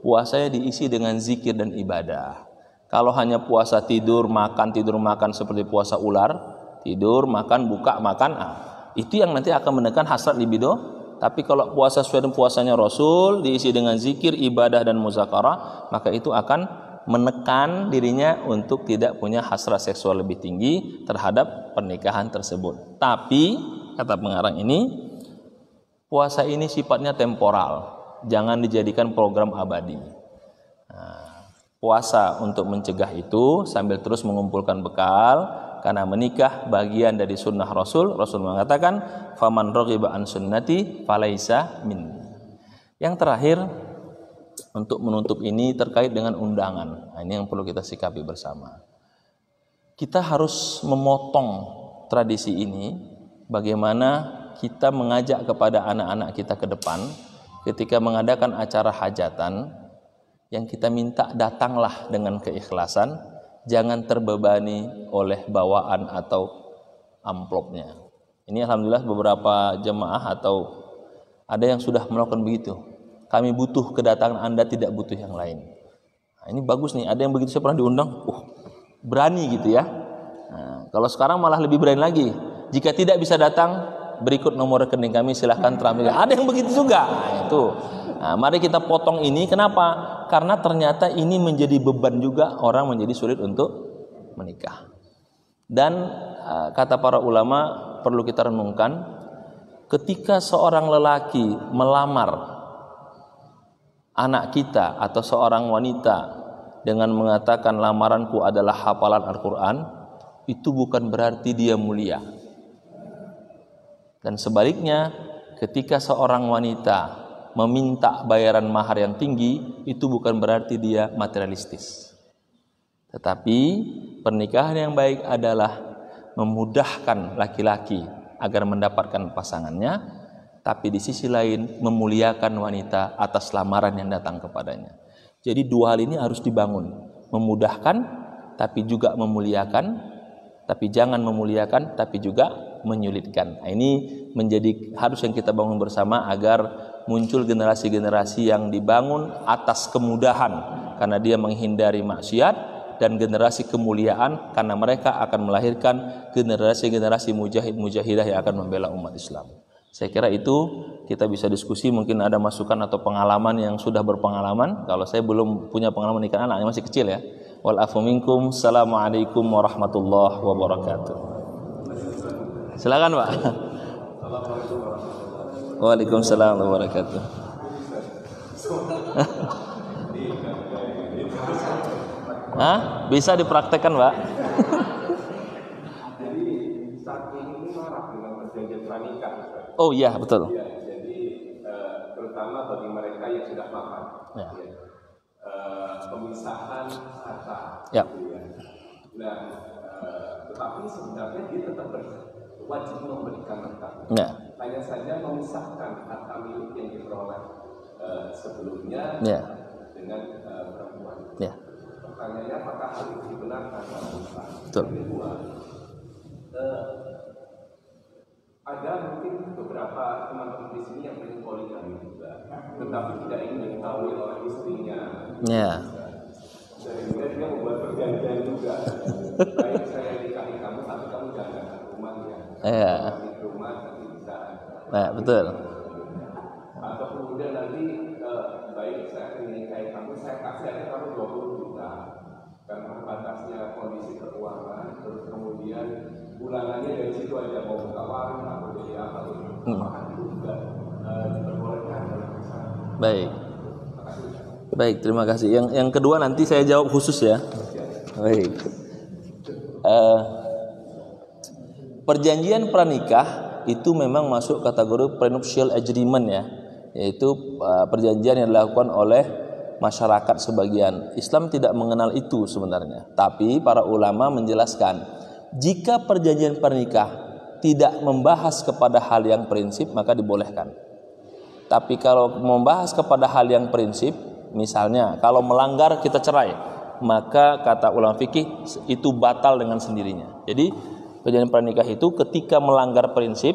Puasanya diisi dengan zikir dan ibadah. Kalau hanya puasa tidur makan tidur makan seperti puasa ular, tidur makan buka makan ah itu yang nanti akan menekan hasrat libido tapi kalau puasa sesuai dengan puasanya Rasul diisi dengan zikir, ibadah dan muzakarah, maka itu akan menekan dirinya untuk tidak punya hasrat seksual lebih tinggi terhadap pernikahan tersebut. Tapi kata pengarang ini puasa ini sifatnya temporal, jangan dijadikan program abadi. Nah, puasa untuk mencegah itu sambil terus mengumpulkan bekal karena menikah bagian dari sunnah Rasul. Rasul mengatakan, "Faman an sunnati falaisa min. Yang terakhir untuk menutup ini terkait dengan undangan. Nah, ini yang perlu kita sikapi bersama. Kita harus memotong tradisi ini bagaimana kita mengajak kepada anak-anak kita ke depan ketika mengadakan acara hajatan yang kita minta datanglah dengan keikhlasan jangan terbebani oleh bawaan atau amplopnya. Ini alhamdulillah beberapa jemaah atau ada yang sudah melakukan begitu. Kami butuh kedatangan Anda, tidak butuh yang lain. Nah, ini bagus nih, ada yang begitu saya pernah diundang, uh, berani gitu ya. Nah, kalau sekarang malah lebih berani lagi. Jika tidak bisa datang, berikut nomor rekening kami silahkan terambil. Ada yang begitu juga. Nah, itu Nah, mari kita potong ini. Kenapa? Karena ternyata ini menjadi beban juga orang menjadi sulit untuk menikah. Dan eh, kata para ulama perlu kita renungkan, ketika seorang lelaki melamar anak kita atau seorang wanita dengan mengatakan lamaranku adalah hafalan Al-Quran, itu bukan berarti dia mulia. Dan sebaliknya, ketika seorang wanita meminta bayaran mahar yang tinggi itu bukan berarti dia materialistis. Tetapi pernikahan yang baik adalah memudahkan laki-laki agar mendapatkan pasangannya, tapi di sisi lain memuliakan wanita atas lamaran yang datang kepadanya. Jadi dua hal ini harus dibangun, memudahkan tapi juga memuliakan, tapi jangan memuliakan tapi juga menyulitkan. Nah, ini menjadi harus yang kita bangun bersama agar muncul generasi-generasi yang dibangun atas kemudahan karena dia menghindari maksiat dan generasi kemuliaan karena mereka akan melahirkan generasi-generasi mujahid-mujahidah yang akan membela umat Islam. Saya kira itu kita bisa diskusi mungkin ada masukan atau pengalaman yang sudah berpengalaman. Kalau saya belum punya pengalaman nikah anak, masih kecil ya. Wal minkum. Assalamualaikum warahmatullahi wabarakatuh. Silakan Pak. Waalaikumsalam warahmatullahi wabarakatuh. [laughs] Hah? Bisa dipraktekkan, Pak? [laughs] oh iya, betul. Ya, jadi eh, terutama bagi mereka yang sudah mapan. Ya. Iya. Eh, pemisahan harta. Ya. Iya. Nah, eh, tetapi sebenarnya dia tetap wajib memberikan harta. Ya hanya saja memisahkan harta milik yang diperoleh uh, sebelumnya yeah. dengan uh, perempuan. Yeah. Pertanyaannya apakah hal itu dibenarkan? Betul. Kedua, eh, ada mungkin beberapa teman-teman di sini yang ingin poligami juga, tetapi tidak ingin diketahui oleh istrinya. Yeah. Dan dia membuat perjanjian juga. [laughs] Baik saya nikahi kamu, tapi kamu jangan rumahnya. Iya. Nah, betul. Atau kemudian nanti eh, baik saya menikahi kamu, saya kasih aja kamu 20 juta karena batasnya kondisi keuangan, terus kemudian bulanannya dari situ aja mau buka warung atau jadi apa itu hmm. juga eh, diperbolehkan dalam Baik. Baik, terima kasih. Yang yang kedua nanti saya jawab khusus ya. Baik. Uh, perjanjian pranikah itu memang masuk kategori prenuptial agreement ya, yaitu eh, perjanjian yang dilakukan oleh masyarakat sebagian. Islam tidak mengenal itu sebenarnya, tapi para ulama menjelaskan jika perjanjian pernikah tidak membahas kepada hal yang prinsip maka dibolehkan. Tapi kalau membahas kepada hal yang prinsip, misalnya kalau melanggar kita cerai, maka kata ulama fikih itu batal dengan sendirinya. Jadi perjanjian pernikah itu ketika melanggar prinsip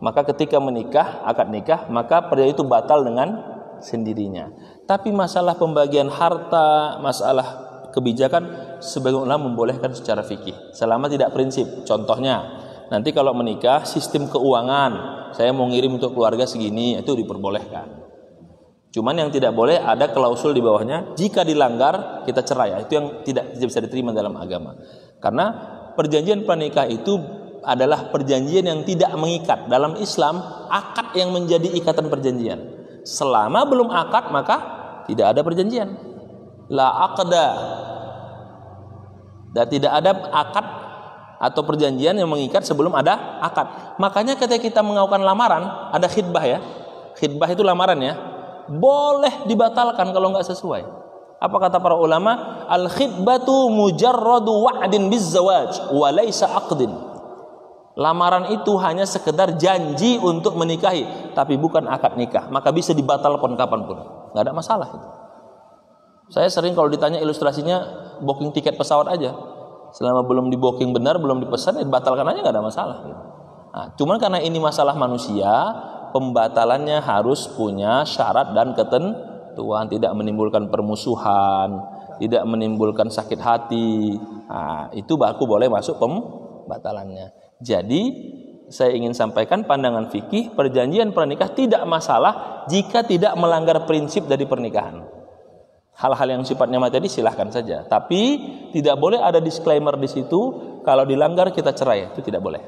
maka ketika menikah akad nikah maka perjanjian itu batal dengan sendirinya tapi masalah pembagian harta masalah kebijakan sebagian ulama membolehkan secara fikih selama tidak prinsip contohnya nanti kalau menikah sistem keuangan saya mau ngirim untuk keluarga segini itu diperbolehkan cuman yang tidak boleh ada klausul di bawahnya jika dilanggar kita cerai itu yang tidak, tidak bisa diterima dalam agama karena perjanjian pernikah itu adalah perjanjian yang tidak mengikat. Dalam Islam, akad yang menjadi ikatan perjanjian. Selama belum akad, maka tidak ada perjanjian. La akda. Dan tidak ada akad atau perjanjian yang mengikat sebelum ada akad. Makanya ketika kita mengawalkan lamaran, ada khidbah ya. Khidbah itu lamaran ya. Boleh dibatalkan kalau nggak sesuai. Apa kata para ulama? Al khidbatu mujarradu wa'din bizzawaj wa laysa aqdin. Lamaran itu hanya sekedar janji untuk menikahi, tapi bukan akad nikah. Maka bisa dibatalkan pun. Nggak ada masalah. itu. Saya sering kalau ditanya ilustrasinya booking tiket pesawat aja. Selama belum di booking benar, belum dipesan, ya dibatalkan aja nggak ada masalah. Nah, cuman karena ini masalah manusia, pembatalannya harus punya syarat dan keten Tuhan tidak menimbulkan permusuhan, tidak menimbulkan sakit hati. Nah, itu baku boleh masuk pembatalannya. Jadi saya ingin sampaikan pandangan fikih perjanjian pernikah tidak masalah jika tidak melanggar prinsip dari pernikahan. Hal-hal yang sifatnya materi silahkan saja, tapi tidak boleh ada disclaimer di situ kalau dilanggar kita cerai itu tidak boleh.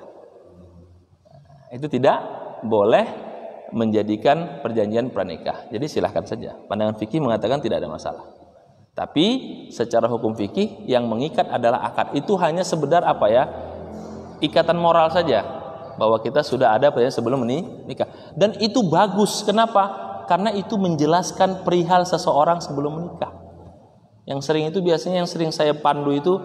Nah, itu tidak boleh menjadikan perjanjian pranikah. Jadi silahkan saja. Pandangan fikih mengatakan tidak ada masalah. Tapi secara hukum fikih yang mengikat adalah akad. Itu hanya sebenar apa ya? Ikatan moral saja bahwa kita sudah ada perjanjian ya sebelum menikah. Dan itu bagus. Kenapa? Karena itu menjelaskan perihal seseorang sebelum menikah. Yang sering itu biasanya yang sering saya pandu itu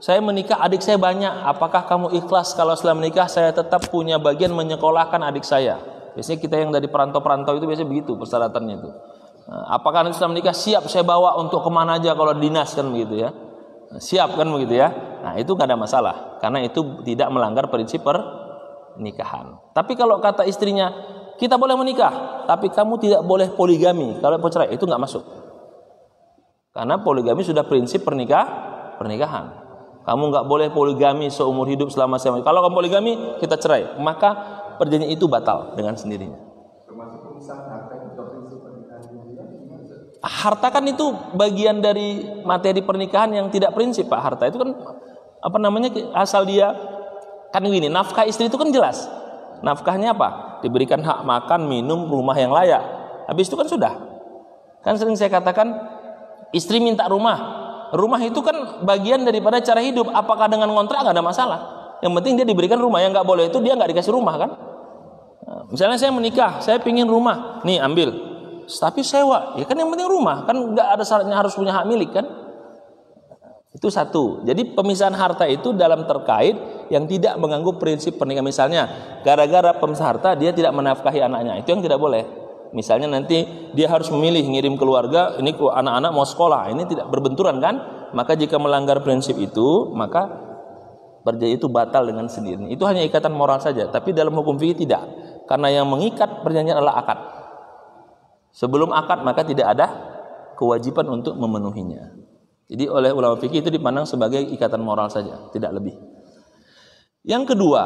saya menikah adik saya banyak. Apakah kamu ikhlas kalau setelah menikah saya tetap punya bagian menyekolahkan adik saya? Biasanya kita yang dari perantau-perantau itu biasanya begitu persyaratannya itu. Nah, apakah nanti setelah menikah siap saya bawa untuk kemana aja kalau dinas kan begitu ya? Siap kan begitu ya? Nah itu nggak ada masalah karena itu tidak melanggar prinsip pernikahan. Tapi kalau kata istrinya kita boleh menikah, tapi kamu tidak boleh poligami. Kalau bercerai itu nggak masuk. Karena poligami sudah prinsip pernikah pernikahan. Kamu nggak boleh poligami seumur hidup selama saya. Kalau kamu poligami kita cerai. Maka perjanjian itu batal dengan sendirinya. Harta kan itu bagian dari materi pernikahan yang tidak prinsip Pak. Harta itu kan apa namanya asal dia kan gini, nafkah istri itu kan jelas. Nafkahnya apa? Diberikan hak makan, minum, rumah yang layak. Habis itu kan sudah. Kan sering saya katakan istri minta rumah. Rumah itu kan bagian daripada cara hidup. Apakah dengan kontrak nggak ada masalah? Yang penting dia diberikan rumah yang nggak boleh itu dia nggak dikasih rumah kan? Eh, misalnya saya menikah, saya pingin rumah, nih ambil. Tapi sewa, ya kan yang penting rumah, kan nggak ada syaratnya harus punya hak milik kan? Itu satu. Jadi pemisahan harta itu dalam terkait yang tidak mengganggu prinsip pernikahan. Misalnya, gara-gara pemisah harta dia tidak menafkahi anaknya, itu yang tidak boleh. Misalnya nanti dia harus memilih ngirim keluarga, ini anak-anak mau sekolah, ini tidak berbenturan kan? Maka jika melanggar prinsip itu, maka perjanjian itu batal dengan sendirinya. Itu hanya ikatan moral saja, tapi dalam hukum fikih tidak. Karena yang mengikat perjanjian adalah akad. Sebelum akad maka tidak ada kewajiban untuk memenuhinya. Jadi oleh ulama fikih itu dipandang sebagai ikatan moral saja, tidak lebih. Yang kedua,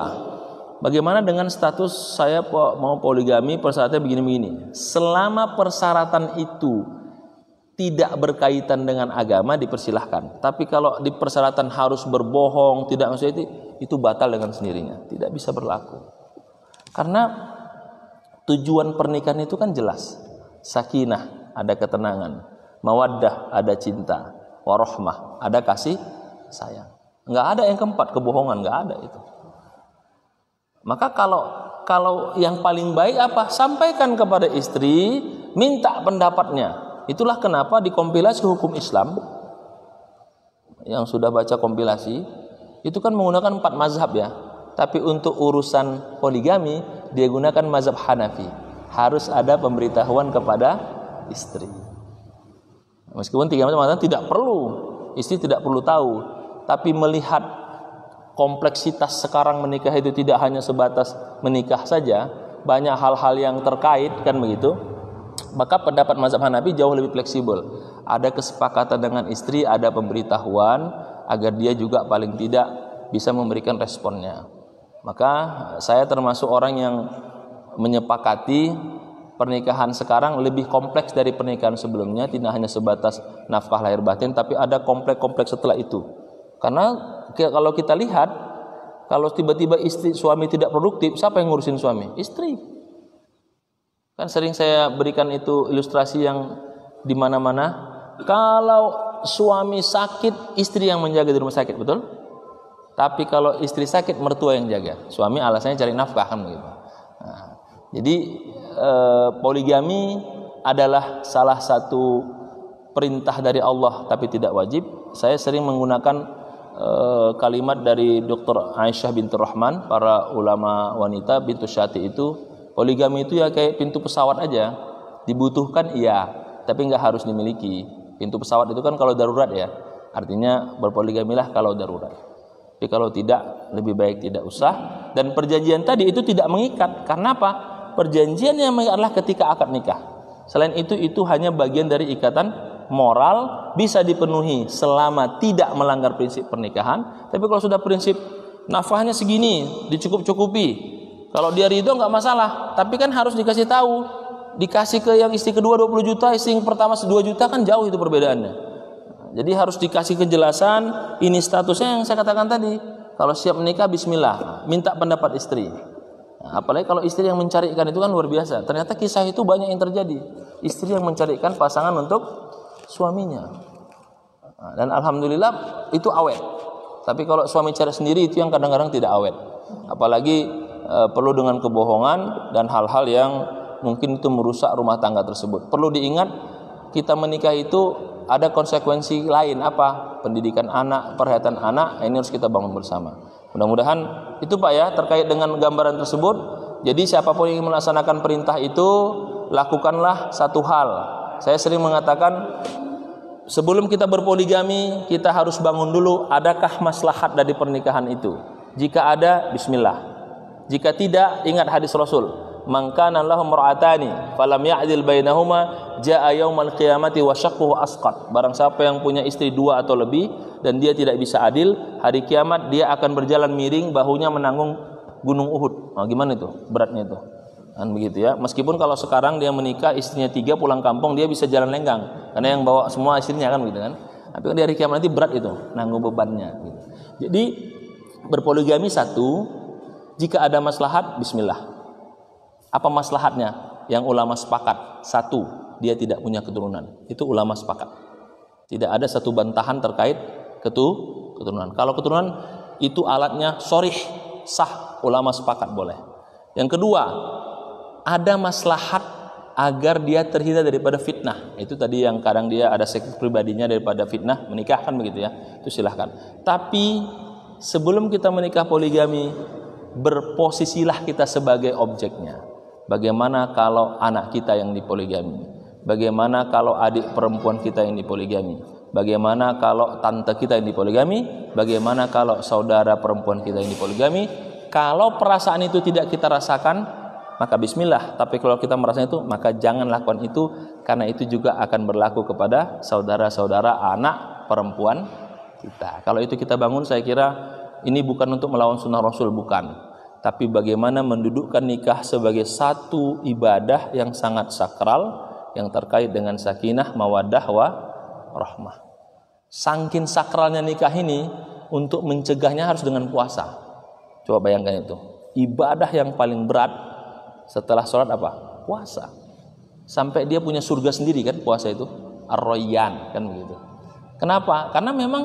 bagaimana dengan status saya mau poligami persyaratnya begini-begini. Selama persyaratan itu tidak berkaitan dengan agama dipersilahkan. Tapi kalau di persyaratan harus berbohong, tidak maksudnya itu, itu batal dengan sendirinya, tidak bisa berlaku. Karena Tujuan pernikahan itu kan jelas. Sakinah, ada ketenangan. Mawaddah, ada cinta. Warohmah, ada kasih sayang. Nggak ada yang keempat, kebohongan. Nggak ada itu. Maka kalau kalau yang paling baik apa? Sampaikan kepada istri, minta pendapatnya. Itulah kenapa di kompilasi hukum Islam yang sudah baca kompilasi itu kan menggunakan empat mazhab ya. Tapi untuk urusan poligami dia gunakan mazhab Hanafi harus ada pemberitahuan kepada istri meskipun tiga macam mengatakan tidak perlu istri tidak perlu tahu tapi melihat kompleksitas sekarang menikah itu tidak hanya sebatas menikah saja banyak hal-hal yang terkait kan begitu maka pendapat mazhab Hanafi jauh lebih fleksibel ada kesepakatan dengan istri ada pemberitahuan agar dia juga paling tidak bisa memberikan responnya maka saya termasuk orang yang menyepakati pernikahan sekarang lebih kompleks dari pernikahan sebelumnya, tidak hanya sebatas nafkah lahir batin, tapi ada kompleks-kompleks setelah itu. Karena kalau kita lihat, kalau tiba-tiba istri suami tidak produktif, siapa yang ngurusin suami? Istri. Kan sering saya berikan itu ilustrasi yang di mana-mana. Kalau suami sakit, istri yang menjaga di rumah sakit, betul? Tapi kalau istri sakit mertua yang jaga. Suami alasannya cari nafkah kan begitu. Nah, jadi e, poligami adalah salah satu perintah dari Allah tapi tidak wajib. Saya sering menggunakan e, kalimat dari Dr. Aisyah bintu Rahman, para ulama wanita bintu Syati itu, poligami itu ya kayak pintu pesawat aja. Dibutuhkan iya, tapi nggak harus dimiliki. Pintu pesawat itu kan kalau darurat ya. Artinya berpoligamilah kalau darurat. Tapi kalau tidak, lebih baik tidak usah. Dan perjanjian tadi itu tidak mengikat. Karena apa? Perjanjian yang mengikat adalah ketika akad nikah. Selain itu, itu hanya bagian dari ikatan moral bisa dipenuhi selama tidak melanggar prinsip pernikahan. Tapi kalau sudah prinsip nafahnya segini, dicukup-cukupi. Kalau dia ridho nggak masalah, tapi kan harus dikasih tahu. Dikasih ke yang istri kedua 20 juta, istri yang pertama 2 juta kan jauh itu perbedaannya. Jadi harus dikasih kejelasan ini statusnya yang saya katakan tadi. Kalau siap menikah bismillah, minta pendapat istri. Nah, apalagi kalau istri yang mencari ikan itu kan luar biasa. Ternyata kisah itu banyak yang terjadi. Istri yang mencari ikan pasangan untuk suaminya. Nah, dan alhamdulillah itu awet. Tapi kalau suami cari sendiri itu yang kadang-kadang tidak awet. Apalagi e, perlu dengan kebohongan dan hal-hal yang mungkin itu merusak rumah tangga tersebut. Perlu diingat kita menikah itu ada konsekuensi lain apa? Pendidikan anak, perhatian anak, nah, ini harus kita bangun bersama. Mudah-mudahan itu Pak ya terkait dengan gambaran tersebut. Jadi siapapun yang melaksanakan perintah itu lakukanlah satu hal. Saya sering mengatakan sebelum kita berpoligami kita harus bangun dulu adakah maslahat dari pernikahan itu. Jika ada bismillah. Jika tidak ingat hadis Rasul man kana lahum ra'atani falam ya'dil bainahuma jaa yaumal qiyamati wa syaqquhu asqat barang siapa yang punya istri dua atau lebih dan dia tidak bisa adil hari kiamat dia akan berjalan miring bahunya menanggung gunung Uhud nah, gimana itu beratnya itu kan begitu ya meskipun kalau sekarang dia menikah istrinya tiga pulang kampung dia bisa jalan lenggang karena yang bawa semua istrinya kan begitu kan tapi kan di hari kiamat nanti berat itu nanggung bebannya gitu. jadi berpoligami satu jika ada maslahat bismillah apa maslahatnya? Yang ulama sepakat, satu, dia tidak punya keturunan. Itu ulama sepakat. Tidak ada satu bantahan terkait ketu keturunan. Kalau keturunan itu alatnya sorih, sah, ulama sepakat boleh. Yang kedua, ada maslahat agar dia terhindar daripada fitnah. Itu tadi yang kadang dia ada sektor pribadinya daripada fitnah, menikahkan begitu ya. Itu silahkan. Tapi sebelum kita menikah poligami, berposisilah kita sebagai objeknya. Bagaimana kalau anak kita yang dipoligami? Bagaimana kalau adik perempuan kita yang dipoligami? Bagaimana kalau tante kita yang dipoligami? Bagaimana kalau saudara perempuan kita yang dipoligami? Kalau perasaan itu tidak kita rasakan, maka bismillah. Tapi kalau kita merasa itu, maka jangan lakukan itu karena itu juga akan berlaku kepada saudara-saudara anak perempuan kita. Kalau itu kita bangun, saya kira ini bukan untuk melawan sunnah Rasul, bukan tapi bagaimana mendudukkan nikah sebagai satu ibadah yang sangat sakral yang terkait dengan sakinah, mawadah, wa rahmah. Sangkin sakralnya nikah ini untuk mencegahnya harus dengan puasa. Coba bayangkan itu. Ibadah yang paling berat setelah sholat apa? Puasa. Sampai dia punya surga sendiri kan puasa itu. Arroyan kan begitu. Kenapa? Karena memang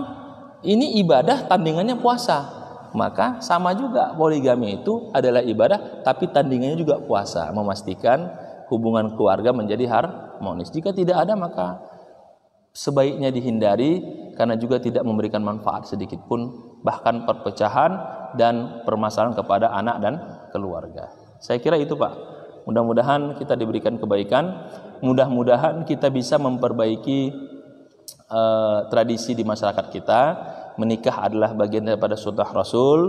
ini ibadah tandingannya puasa maka sama juga poligami itu adalah ibadah tapi tandingannya juga puasa, memastikan hubungan keluarga menjadi harmonis. Jika tidak ada maka sebaiknya dihindari karena juga tidak memberikan manfaat sedikit pun bahkan perpecahan dan permasalahan kepada anak dan keluarga. Saya kira itu Pak. Mudah-mudahan kita diberikan kebaikan, mudah-mudahan kita bisa memperbaiki uh, tradisi di masyarakat kita menikah adalah bagian daripada sunnah Rasul.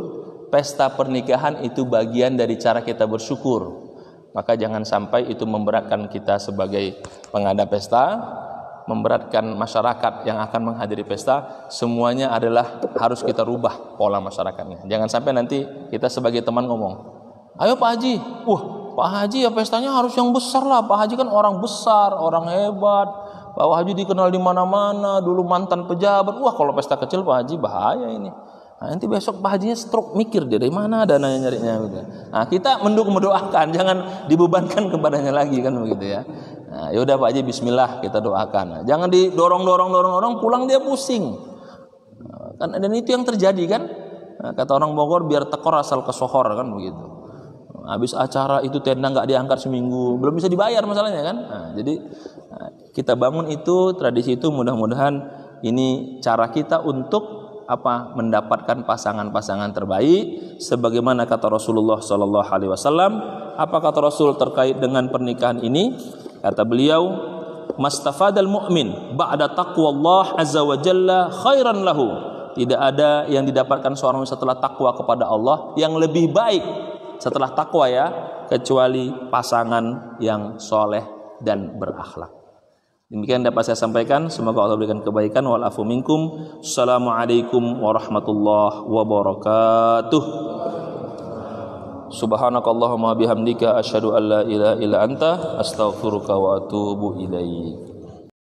Pesta pernikahan itu bagian dari cara kita bersyukur. Maka jangan sampai itu memberatkan kita sebagai pengada pesta, memberatkan masyarakat yang akan menghadiri pesta. Semuanya adalah harus kita rubah pola masyarakatnya. Jangan sampai nanti kita sebagai teman ngomong, "Ayo Pak Haji, wah Pak Haji ya pestanya harus yang besar lah. Pak Haji kan orang besar, orang hebat, Pak Haji dikenal di mana-mana, dulu mantan pejabat. Wah, kalau pesta kecil Pak Haji bahaya ini. Nah, nanti besok Pak Hajinya stroke mikir dia dari mana dananya nyarinya gitu. Nah, kita menduk mendoakan, [laughs] jangan dibebankan kepadanya lagi kan begitu ya. Nah, yaudah Pak Haji bismillah kita doakan. Nah, jangan didorong-dorong dorong-dorong pulang dia pusing. Nah, kan dan itu yang terjadi kan. Nah, kata orang Bogor biar tekor asal ke sohor kan begitu habis acara itu tenda nggak diangkat seminggu belum bisa dibayar masalahnya kan nah, jadi nah, kita bangun itu tradisi itu mudah-mudahan ini cara kita untuk apa mendapatkan pasangan-pasangan terbaik sebagaimana kata Rasulullah Shallallahu Alaihi Wasallam apa kata Rasul terkait dengan pernikahan ini kata beliau mastafadal mu'min ba'da taqwallah azza wa jalla khairan lahu tidak ada yang didapatkan seorang setelah takwa kepada Allah yang lebih baik setelah takwa ya, kecuali pasangan yang soleh dan berakhlak. Demikian dapat saya sampaikan. Semoga Allah berikan kebaikan. Walafu minkum. Assalamualaikum warahmatullahi wabarakatuh. Subhanakallahumma bihamdika asyhadu an la ilaha illa anta astaghfiruka wa atubu ilaik.